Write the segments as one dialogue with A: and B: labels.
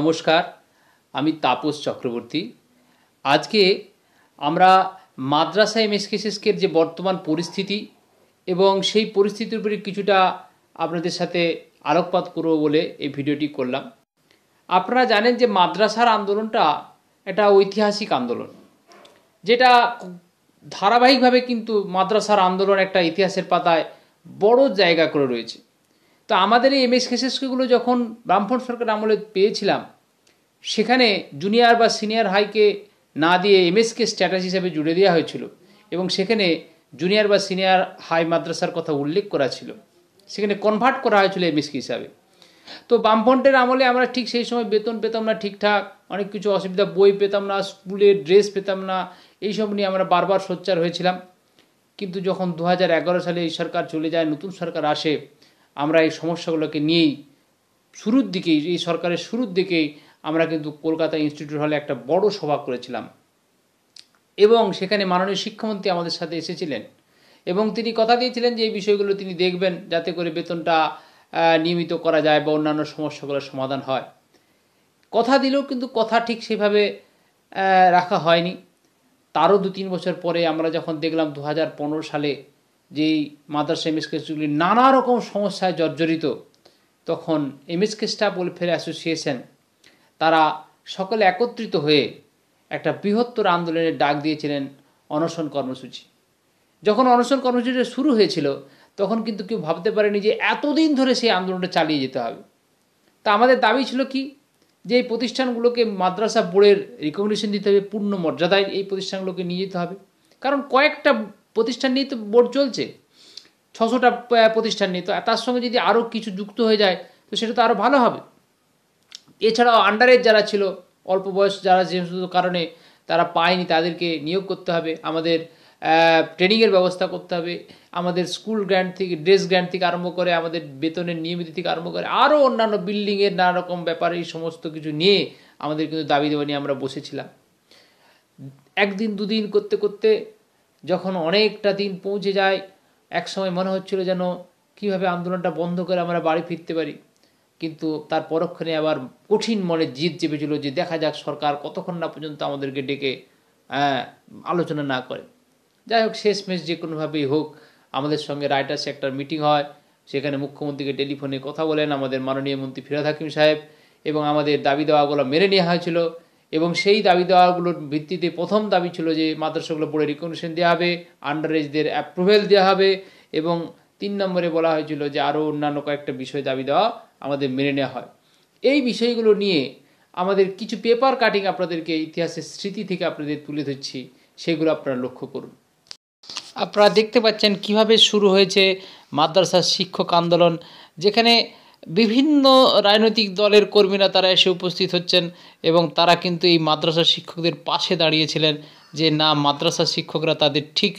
A: নমস্কার আমি তাপস চক্রবর্তী আজকে আমরা মাদ্রাসা এমএসকেসিসকের যে বর্তমান পরিস্থিতি এবং সেই পরিস্থিতির উপরে কিছুটা আপনাদের সাথে আলোকপাত করব বলে এই ভিডিওটি করলাম আপনারা জানেন যে মাদ্রাসার আন্দোলনটা এটা ঐতিহাসিক আন্দোলন যেটা ধারাবাহিকভাবে কিন্তু মাদ্রাসার আন্দোলন একটা ইতিহাসের পাতায় বড় জায়গা করে রয়েছে তো আমাদের এই এমএস কেসেসকেগুলো যখন বামফ্রন্ট সরকার আমলে পেয়েছিলাম সেখানে জুনিয়র বা সিনিয়র হাইকে না দিয়ে এমএসকে স্ট্যাটাস হিসাবে জুড়ে দেওয়া হয়েছিল এবং সেখানে জুনিয়র বা সিনিয়র হাই মাদ্রাসার কথা উল্লেখ করা ছিল সেখানে কনভার্ট করা হয়েছিল এমএসকে হিসাবে তো বামফ্রন্টের আমলে আমরা ঠিক সেই সময় বেতন পেতাম না ঠিকঠাক অনেক কিছু অসুবিধা বই পেতাম না স্কুলে ড্রেস পেতাম না এইসব নিয়ে আমরা বারবার সোচ্চার হয়েছিলাম কিন্তু যখন দু সালে এই সরকার চলে যায় নতুন সরকার আসে আমরা এই সমস্যাগুলোকে নিয়েই শুরুর দিকেই এই সরকারের শুরুর দিকেই আমরা কিন্তু কলকাতা ইনস্টিটিউট হলে একটা বড় সভা করেছিলাম এবং সেখানে মাননীয় শিক্ষামন্ত্রী আমাদের সাথে এসেছিলেন এবং তিনি কথা দিয়েছিলেন যে এই বিষয়গুলো তিনি দেখবেন যাতে করে বেতনটা নিয়মিত করা যায় বা অন্যান্য সমস্যাগুলোর সমাধান হয় কথা দিলেও কিন্তু কথা ঠিক সেভাবে রাখা হয়নি তারও দু তিন বছর পরে আমরা যখন দেখলাম দু সালে যেই মাদ্রাসা এমএস কেসগুলি নানা রকম সমস্যায় জর্জরিত তখন MS K staff welfare association তারা সকলে একত্রিত হয়ে একটা বৃহত্তর আন্দোলনের ডাক দিয়েছিলেন অনশন কর্মসূচি যখন অনশন কর্মসূচিটা শুরু হয়েছিল তখন কিন্তু কেউ ভাবতে পারেনি যে এতদিন ধরে সেই আন্দোলনটা চালিয়ে যেতে হবে তা আমাদের দাবি ছিল কি যে এই প্রতিষ্ঠানগুলোকে মাদ্রাসা বোর্ডের রিকমেন্ডেশন দিতে হবে পূর্ণ মর্যাদায় এই প্রতিষ্ঠানগুলোকে নিয়ে যেতে হবে কারণ কয়েকটা প্রতিষ্ঠান নিয়ে তো বোর্ড চলছে ছশোটা প্রতিষ্ঠান নিয়ে তো তার সঙ্গে যদি আরও কিছু যুক্ত হয়ে যায় তো সেটা তো আরও ভালো হবে এছাড়াও আন্ডারেজ যারা ছিল অল্প বয়স যারা যে সমস্ত কারণে তারা পায়নি তাদেরকে নিয়োগ করতে হবে আমাদের ট্রেনিংয়ের ব্যবস্থা করতে হবে আমাদের স্কুল গ্র্যান্ড থেকে ড্রেস গ্র্যান্ড থেকে আরম্ভ করে আমাদের বেতনের নিয়মিত থেকে আরম্ভ করে আরও অন্যান্য বিল্ডিংয়ের নানা রকম ব্যাপার এই সমস্ত কিছু নিয়ে আমাদের কিন্তু দাবি দেওয়া নিয়ে আমরা বসেছিলাম একদিন দুদিন করতে করতে যখন অনেকটা দিন পৌঁছে যায় একসময় মনে হচ্ছিল যেন কিভাবে আন্দোলনটা বন্ধ করে আমরা বাড়ি ফিরতে পারি কিন্তু তার পরক্ষণে আবার কঠিন মনে জিদ চেপেছিল যে দেখা যাক সরকার কতক্ষণ না পর্যন্ত আমাদেরকে ডেকে আলোচনা না করে যাই হোক শেষমেশ যে কোনোভাবেই হোক আমাদের সঙ্গে রাইটার্স একটা মিটিং হয় সেখানে মুখ্যমন্ত্রীকে টেলিফোনে কথা বলেন আমাদের মাননীয় মন্ত্রী ফিরাদ হাকিম সাহেব এবং আমাদের দাবি দেওয়াগুলো মেনে নেওয়া হয়েছিল এবং সেই দাবি দেওয়াগুলোর ভিত্তিতে প্রথম দাবি ছিল যে মাদ্রাসাগুলো বোর্ডে রিকগনিশন দেওয়া হবে আন্ডার এজদের অ্যাপ্রুভেল দেওয়া হবে এবং তিন নম্বরে বলা হয়েছিল যে আরও অন্যান্য কয়েকটা বিষয় দাবি দেওয়া আমাদের মেনে নেওয়া হয় এই বিষয়গুলো নিয়ে আমাদের কিছু পেপার কাটিং আপনাদেরকে ইতিহাসের স্মৃতি থেকে আপনাদের তুলে ধরছি সেগুলো আপনারা লক্ষ্য করুন আপনারা দেখতে পাচ্ছেন কিভাবে শুরু হয়েছে মাদ্রাসার শিক্ষক আন্দোলন যেখানে বিভিন্ন রাজনৈতিক দলের কর্মীরা তারা এসে উপস্থিত হচ্ছেন এবং তারা কিন্তু এই মাদ্রাসা শিক্ষকদের পাশে দাঁড়িয়েছিলেন যে না মাদ্রাসা শিক্ষকরা তাদের ঠিক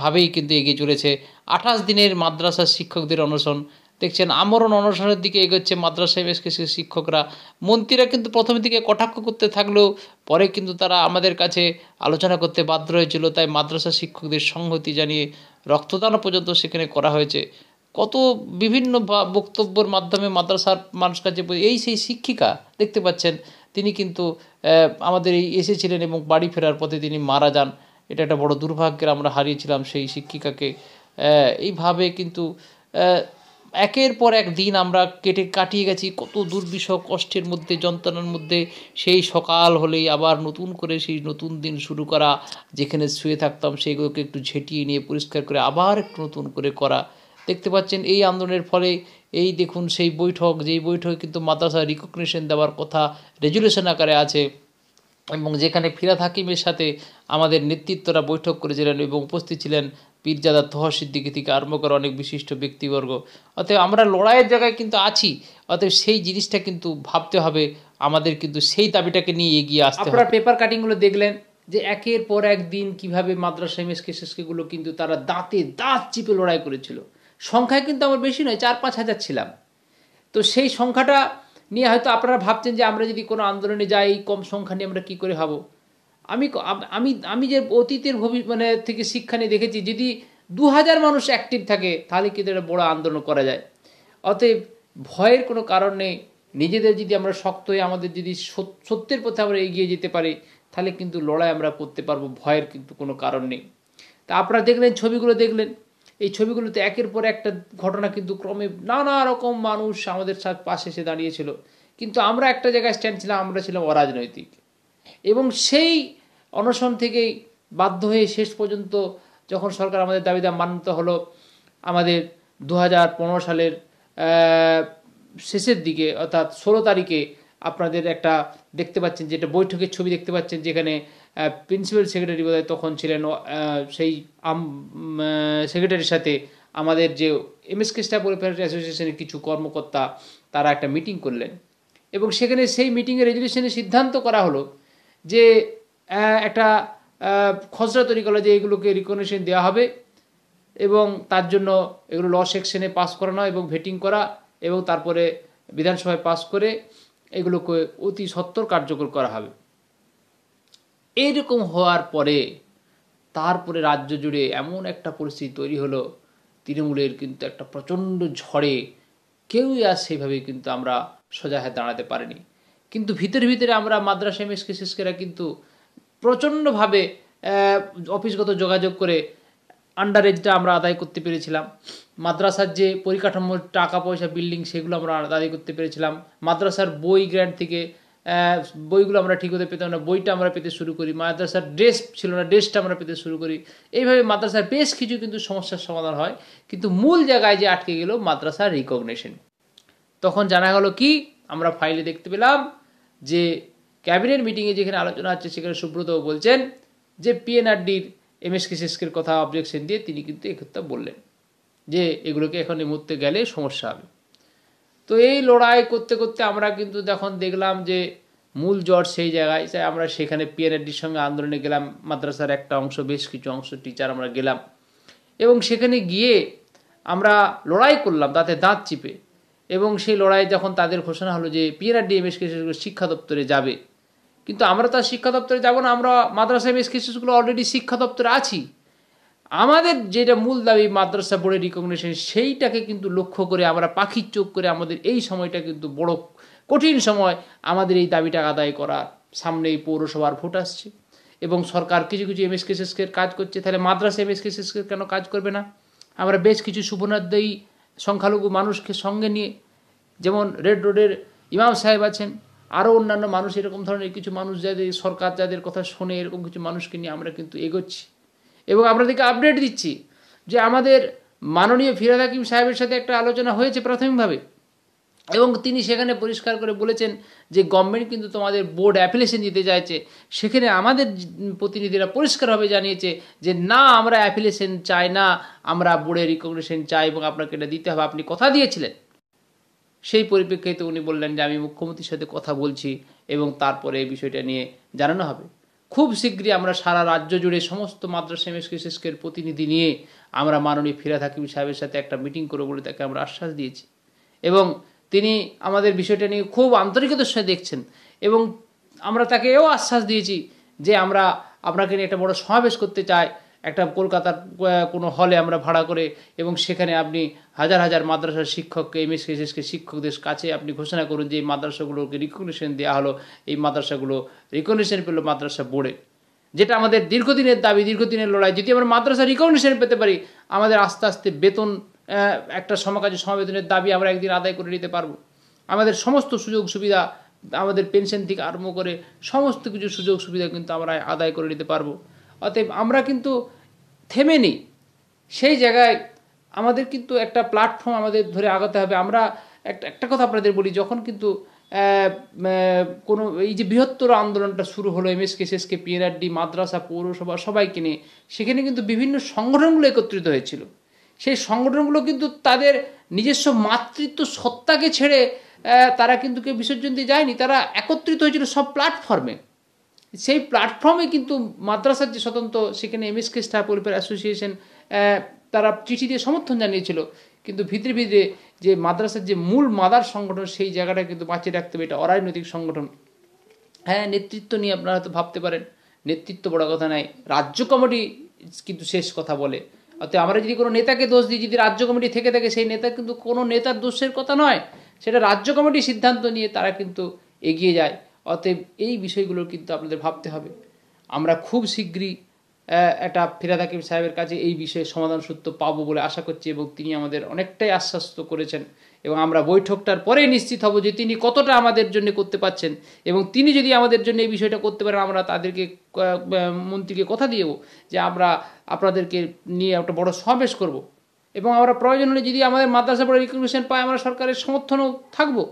A: ভাবেই কিন্তু এগিয়ে চলেছে আঠাশ দিনের মাদ্রাসা শিক্ষকদের অনশন দেখছেন আমরণ অনশনের দিকে এগোচ্ছে মাদ্রাসায় বেশ কিছু শিক্ষকরা মন্ত্রীরা কিন্তু প্রথম দিকে কটাক্ষ করতে থাকলেও পরে কিন্তু তারা আমাদের কাছে আলোচনা করতে বাধ্য হয়েছিল তাই মাদ্রাসা শিক্ষকদের সংহতি জানিয়ে রক্তদান পর্যন্ত সেখানে করা হয়েছে কত বিভিন্ন বক্তব্যর মাধ্যমে মাদ্রাসার মানুষ কাছে এই সেই শিক্ষিকা দেখতে পাচ্ছেন তিনি কিন্তু আমাদের এই এসেছিলেন এবং বাড়ি ফেরার পথে তিনি মারা যান এটা একটা বড় দুর্ভাগ্যের আমরা হারিয়েছিলাম সেই শিক্ষিকাকে এইভাবে কিন্তু একের পর এক দিন আমরা কেটে কাটিয়ে গেছি কত দুর্বিষহ কষ্টের মধ্যে যন্ত্রণার মধ্যে সেই সকাল হলেই আবার নতুন করে সেই নতুন দিন শুরু করা যেখানে শুয়ে থাকতাম সেগুলোকে একটু ঝেঁটিয়ে নিয়ে পরিষ্কার করে আবার একটু নতুন করে করা দেখতে পাচ্ছেন এই আন্দোলনের ফলে এই দেখুন সেই বৈঠক যেই বৈঠকে কিন্তু মাদ্রাসা রিকগনিশন দেওয়ার কথা রেজুলেশন আকারে আছে এবং যেখানে ফিরাদ হাকিমের সাথে আমাদের নেতৃত্বরা বৈঠক করেছিলেন এবং উপস্থিত ছিলেন পীরজাদা তোহ সিদ্দিকি থেকে আরম্ভ করে অনেক বিশিষ্ট ব্যক্তিবর্গ অতএব আমরা লড়াইয়ের জায়গায় কিন্তু আছি অতএব সেই জিনিসটা কিন্তু ভাবতে হবে আমাদের কিন্তু সেই দাবিটাকে নিয়ে এগিয়ে আসতে আপনারা পেপার কাটিংগুলো দেখলেন যে একের পর একদিন কিভাবে মাদ্রাসা এমএসকে কেসেসকেগুলো কিন্তু তারা দাঁতে দাঁত চিপে লড়াই করেছিল সংখ্যায় কিন্তু আমার বেশি নয় চার পাঁচ হাজার ছিলাম তো সেই সংখ্যাটা নিয়ে হয়তো আপনারা ভাবছেন যে আমরা যদি কোনো আন্দোলনে যাই কম সংখ্যা নিয়ে আমরা কী করে হব আমি আমি আমি যে অতীতের ভবি মানে থেকে শিক্ষা নিয়ে দেখেছি যদি দু হাজার মানুষ অ্যাক্টিভ থাকে তাহলে কিন্তু একটা বড় আন্দোলন করা যায় অতএব ভয়ের কোনো কারণ নেই নিজেদের যদি আমরা শক্ত হয়ে আমাদের যদি সত্যের পথে আমরা এগিয়ে যেতে পারি তাহলে কিন্তু লড়াই আমরা করতে পারবো ভয়ের কিন্তু কোনো কারণ নেই তা আপনারা দেখলেন ছবিগুলো দেখলেন এই ছবিগুলোতে একের পর একটা ঘটনা কিন্তু ক্রমে নানা রকম মানুষ আমাদের পাশে এসে দাঁড়িয়েছিল কিন্তু আমরা একটা জায়গায় স্ট্যান্ড ছিলাম আমরা ছিলাম অরাজনৈতিক এবং সেই অনশন থেকেই বাধ্য হয়ে শেষ পর্যন্ত যখন সরকার আমাদের দাবিদা মান্যত হলো আমাদের দু সালের শেষের দিকে অর্থাৎ ষোলো তারিখে আপনাদের একটা দেখতে পাচ্ছেন যেটা বৈঠকের ছবি দেখতে পাচ্ছেন যেখানে প্রিন্সিপাল সেক্রেটারি বোধ তখন ছিলেন সেই সেক্রেটারির সাথে আমাদের যে এম এমএসকে স্টাফ ওয়েলফেয়ার অ্যাসোসিয়েশনের কিছু কর্মকর্তা তারা একটা মিটিং করলেন এবং সেখানে সেই মিটিংয়ে রেজলিউশনে সিদ্ধান্ত করা হলো যে একটা খসড়া তৈরি করা যে এগুলোকে রিকগনেশন দেওয়া হবে এবং তার জন্য এগুলো ল সেকশনে পাস করানো এবং ভেটিং করা এবং তারপরে বিধানসভায় পাস করে এগুলোকে অতি সত্তর কার্যকর করা হবে এইরকম হওয়ার পরে তারপরে রাজ্য জুড়ে এমন একটা পরিস্থিতি তৈরি হলো তৃণমূলের কিন্তু একটা প্রচণ্ড ঝড়ে কেউই আর সেইভাবে কিন্তু আমরা সোজা হয়ে দাঁড়াতে পারিনি কিন্তু ভিতরে ভিতরে আমরা মাদ্রাসা এস শিসকেরা কিন্তু প্রচণ্ডভাবে অফিসগত যোগাযোগ করে আন্ডারেজটা আমরা আদায় করতে পেরেছিলাম মাদ্রাসার যে পরিকাঠামোর টাকা পয়সা বিল্ডিং সেগুলো আমরা আদায় করতে পেরেছিলাম মাদ্রাসার বই গ্র্যান্ড থেকে বইগুলো আমরা ঠিক হতে পেতাম না বইটা আমরা পেতে শুরু করি মাদ্রাসার ড্রেস ছিল না ড্রেসটা আমরা পেতে শুরু করি এইভাবে মাদ্রাসার বেশ কিছু কিন্তু সমস্যার সমাধান হয় কিন্তু মূল জায়গায় যে আটকে গেল মাদ্রাসার রিকগনেশন তখন জানা গেল কি আমরা ফাইলে দেখতে পেলাম যে ক্যাবিনেট মিটিংয়ে যেখানে আলোচনা হচ্ছে সেখানে সুব্রতও বলছেন যে পিএনআরডির এম এস কেসিসকের কথা অবজেকশন দিয়ে তিনি কিন্তু একথা বললেন যে এগুলোকে এখন এই মুহূর্তে গেলে সমস্যা হবে তো এই লড়াই করতে করতে আমরা কিন্তু যখন দেখলাম যে মূল জট সেই জায়গায় তাই আমরা সেখানে পিএনএডির সঙ্গে আন্দোলনে গেলাম মাদ্রাসার একটা অংশ বেশ কিছু অংশ টিচার আমরা গেলাম এবং সেখানে গিয়ে আমরা লড়াই করলাম তাতে দাঁত চিপে এবং সেই লড়াই যখন তাদের ঘোষণা হলো যে পিএনআরডি এম এস শিক্ষা দপ্তরে যাবে কিন্তু আমরা তার শিক্ষা দপ্তরে যাব না আমরা মাদ্রাসা এম এস অলরেডি শিক্ষা দপ্তরে আছি আমাদের যেটা মূল দাবি মাদ্রাসা বোর্ডের রিকগনেশন সেইটাকে কিন্তু লক্ষ্য করে আমরা পাখির চোখ করে আমাদের এই সময়টা কিন্তু বড় কঠিন সময় আমাদের এই দাবিটা আদায় করার সামনে এই পৌরসভার ভোট আসছে এবং সরকার কিছু কিছু এমএসকে সিসকের কাজ করছে তাহলে মাদ্রাসা এমএসকে সিসকের কেন কাজ করবে না আমরা বেশ কিছু সুবর্ণাধ্যায়ী সংখ্যালঘু মানুষকে সঙ্গে নিয়ে যেমন রেড রোডের ইমাম সাহেব আছেন আরও অন্যান্য মানুষ এরকম ধরনের কিছু মানুষ যাদের সরকার যাদের কথা শোনে এরকম কিছু মানুষকে নিয়ে আমরা কিন্তু এগোচ্ছি এবং আপনাদেরকে আপডেট দিচ্ছি যে আমাদের মাননীয় ফিরাদ হাকিম সাহেবের সাথে একটা আলোচনা হয়েছে প্রাথমিকভাবে এবং তিনি সেখানে পরিষ্কার করে বলেছেন যে গভর্নমেন্ট কিন্তু তোমাদের বোর্ড অ্যাপ্লিকেশন দিতে চাইছে সেখানে আমাদের প্রতিনিধিরা পরিষ্কারভাবে জানিয়েছে যে না আমরা অ্যাপ্লিকেশন চাই না আমরা বোর্ডে রিকগনেশন চাই এবং আপনাকে এটা দিতে হবে আপনি কথা দিয়েছিলেন সেই পরিপ্রেক্ষিতে উনি বললেন যে আমি মুখ্যমন্ত্রীর সাথে কথা বলছি এবং তারপরে এই বিষয়টা নিয়ে জানানো হবে খুব শীঘ্রই আমরা সারা রাজ্য জুড়ে সমস্ত মাদ্রাসা এমএসকেসেসকের প্রতিনিধি নিয়ে আমরা মাননীয় ফিরাত হাকিম সাহেবের সাথে একটা মিটিং করে বলে তাকে আমরা আশ্বাস দিয়েছি এবং তিনি আমাদের বিষয়টা নিয়ে খুব আন্তরিকতার সাথে দেখছেন এবং আমরা তাকে এও আশ্বাস দিয়েছি যে আমরা আপনাকে নিয়ে একটা বড় সমাবেশ করতে চাই একটা কলকাতার কোনো হলে আমরা ভাড়া করে এবং সেখানে আপনি হাজার হাজার মাদ্রাসার শিক্ষককে এম এস এসকে শিক্ষকদের কাছে আপনি ঘোষণা করুন যে এই মাদ্রাসাগুলোকে রিকগনিশন দেওয়া হলো এই মাদ্রাসাগুলো রিকগনিশন পেলো মাদ্রাসা বোর্ডে যেটা আমাদের দীর্ঘদিনের দাবি দীর্ঘদিনের লড়াই যদি আমরা মাদ্রাসা রিকগনিশন পেতে পারি আমাদের আস্তে আস্তে বেতন একটা সমকাজে সমাবেতনের দাবি আমরা একদিন আদায় করে নিতে পারবো আমাদের সমস্ত সুযোগ সুবিধা আমাদের পেনশন থেকে আরম্ভ করে সমস্ত কিছু সুযোগ সুবিধা কিন্তু আমরা আদায় করে নিতে পারবো অতএব আমরা কিন্তু থেমে নেই সেই জায়গায় আমাদের কিন্তু একটা প্ল্যাটফর্ম আমাদের ধরে আগাতে হবে আমরা একটা একটা কথা আপনাদের বলি যখন কিন্তু কোনো এই যে বৃহত্তর আন্দোলনটা শুরু হলো M S K S K PNRD মাদ্রাসা পৌরসভা সবাইকে নিয়ে সেখানে কিন্তু বিভিন্ন সংগঠনগুলো একত্রিত হয়েছিল সেই সংগঠনগুলো কিন্তু তাদের নিজস্ব মাতৃত্ব সত্তাকে ছেড়ে তারা কিন্তু কেউ বিসর্জন দিয়ে যায়নি তারা একত্রিত হয়েছিল সব প্ল্যাটফর্মে সেই প্ল্যাটফর্মে কিন্তু মাদ্রাসার যে স্বতন্ত্র সেখানে এম এস কে পরিবার অ্যাসোসিয়েশন তারা চিঠি দিয়ে সমর্থন জানিয়েছিল কিন্তু ভিতরে ভিতরে যে মাদ্রাসার যে মূল মাদার সংগঠন সেই জায়গাটা কিন্তু বাঁচিয়ে রাখতে হবে এটা অরাজনৈতিক সংগঠন হ্যাঁ নেতৃত্ব নিয়ে আপনারা হয়তো ভাবতে পারেন নেতৃত্ব বড় কথা নাই রাজ্য কমিটি কিন্তু শেষ কথা বলে অর্থাৎ আমরা যদি কোনো নেতাকে দোষ দিই যদি রাজ্য কমিটি থেকে থাকে সেই নেতা কিন্তু কোনো নেতার দোষের কথা নয় সেটা রাজ্য কমিটির সিদ্ধান্ত নিয়ে তারা কিন্তু এগিয়ে যায় অতএব এই বিষয়গুলো কিন্তু আপনাদের ভাবতে হবে আমরা খুব শীঘ্রই একটা ফিরাদ হাকিম সাহেবের কাছে এই বিষয়ে সমাধান সূত্র পাবো বলে আশা করছি এবং তিনি আমাদের অনেকটাই আশ্বাস্ত করেছেন এবং আমরা বৈঠকটার পরেই নিশ্চিত হব যে তিনি কতটা আমাদের জন্য করতে পারছেন এবং তিনি যদি আমাদের জন্য এই বিষয়টা করতে পারেন আমরা তাদেরকে মন্ত্রীকে কথা দিয়েব যে আমরা আপনাদেরকে নিয়ে একটা বড় সমাবেশ করব এবং আমরা প্রয়োজন হলে যদি আমাদের মাদ্রাসা পড়ে রিকগনিশন পাই আমরা সরকারের সমর্থনও থাকবো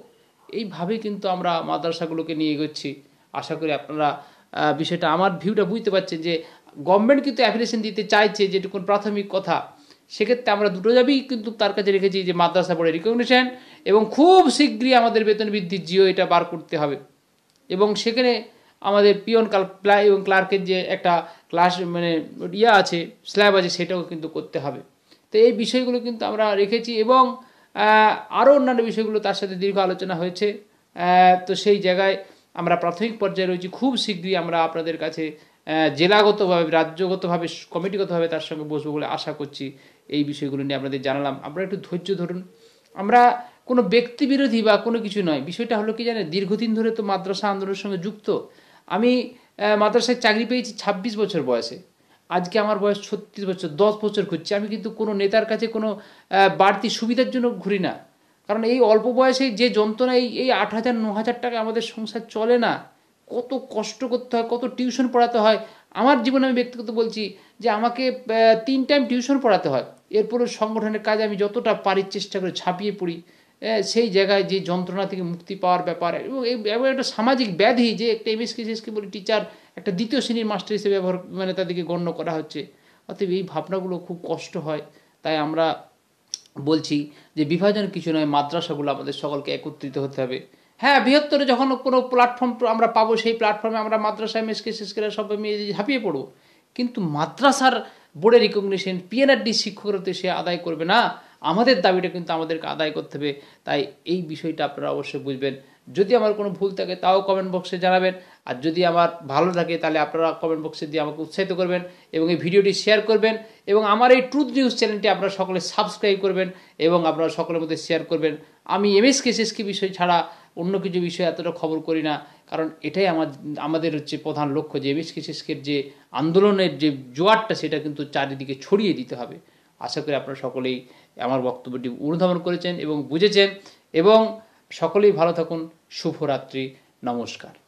A: এইভাবে কিন্তু আমরা মাদ্রাসাগুলোকে নিয়ে এগোচ্ছি আশা করি আপনারা বিষয়টা আমার ভিউটা বুঝতে পারছেন যে গভর্নমেন্ট কিন্তু অ্যাফিলেশন দিতে চাইছে যেটুকু প্রাথমিক কথা সেক্ষেত্রে আমরা দুটো যাবেই কিন্তু তার কাছে রেখেছি যে মাদ্রাসা বোর্ডে রিকগনিশন এবং খুব শীঘ্রই আমাদের বেতন বৃদ্ধির জিও এটা বার করতে হবে এবং সেখানে আমাদের পিয়ন প্লাই এবং ক্লার্কের যে একটা ক্লাস মানে ইয়ে আছে স্ল্যাব আছে সেটাও কিন্তু করতে হবে তো এই বিষয়গুলো কিন্তু আমরা রেখেছি এবং আরও অন্যান্য বিষয়গুলো তার সাথে দীর্ঘ আলোচনা হয়েছে তো সেই জায়গায় আমরা প্রাথমিক পর্যায়ে রয়েছি খুব শীঘ্রই আমরা আপনাদের কাছে জেলাগতভাবে রাজ্যগতভাবে কমিটিগতভাবে তার সঙ্গে বসবো বলে আশা করছি এই বিষয়গুলো নিয়ে আপনাদের জানালাম আমরা একটু ধৈর্য ধরুন আমরা কোনো ব্যক্তি বিরোধী বা কোনো কিছু নয় বিষয়টা হলো কি জানেন দীর্ঘদিন ধরে তো মাদ্রাসা আন্দোলনের সঙ্গে যুক্ত আমি মাদ্রাসায় চাকরি পেয়েছি ২৬ বছর বয়সে আজকে আমার বয়স ছত্রিশ বছর দশ বছর ঘুরছি আমি কিন্তু কোনো নেতার কাছে কোনো বাড়তি সুবিধার জন্য ঘুরি না কারণ এই অল্প বয়সে যে যন্ত্রণা এই এই আট হাজার ন হাজার টাকা আমাদের সংসার চলে না কত কষ্ট করতে হয় কত টিউশন পড়াতে হয় আমার জীবনে আমি ব্যক্তিগত বলছি যে আমাকে তিন টাইম টিউশন পড়াতে হয় এরপরও সংগঠনের কাজে আমি যতটা পারি চেষ্টা করে ছাপিয়ে পড়ি সেই জায়গায় যে যন্ত্রণা থেকে মুক্তি পাওয়ার ব্যাপার এবং এই একটা সামাজিক ব্যাধি যে একটা এমএসকে সিএসকে বলি টিচার একটা দ্বিতীয় শ্রেণীর মাস্টার হিসেবে ব্যবহার মানে তাদেরকে গণ্য করা হচ্ছে অতএব এই ভাবনাগুলো খুব কষ্ট হয় তাই আমরা বলছি যে বিভাজন কিছু নয় মাদ্রাসাগুলো আমাদের সকলকে একত্রিত হতে হবে হ্যাঁ বৃহত্তরে যখন কোনো প্ল্যাটফর্ম আমরা পাবো সেই প্ল্যাটফর্মে আমরা মাদ্রাসায় মেসকে শেষ করে সবাই মেয়ে ঝাঁপিয়ে পড়বো কিন্তু মাদ্রাসার বোর্ডে রিকগনিশন পিএনআরডি শিক্ষকরা সে আদায় করবে না আমাদের দাবিটা কিন্তু আমাদেরকে আদায় করতে হবে তাই এই বিষয়টা আপনারা অবশ্যই বুঝবেন যদি আমার কোনো ভুল থাকে তাও কমেন্ট বক্সে জানাবেন আর যদি আমার ভালো লাগে তাহলে আপনারা কমেন্ট বক্সে দিয়ে আমাকে উৎসাহিত করবেন এবং এই ভিডিওটি শেয়ার করবেন এবং আমার এই ট্রুথ নিউজ চ্যানেলটি আপনারা সকলে সাবস্ক্রাইব করবেন এবং আপনারা সকলের মধ্যে শেয়ার করবেন আমি এমএস কেসএসকে বিষয় ছাড়া অন্য কিছু বিষয়ে এতটা খবর করি না কারণ এটাই আমার আমাদের হচ্ছে প্রধান লক্ষ্য যে এমএস কেসএসকের যে আন্দোলনের যে জোয়ারটা সেটা কিন্তু চারিদিকে ছড়িয়ে দিতে হবে আশা করি আপনারা সকলেই আমার বক্তব্যটি অনুধাবন করেছেন এবং বুঝেছেন এবং সকলেই ভালো থাকুন শুভরাত্রি নমস্কার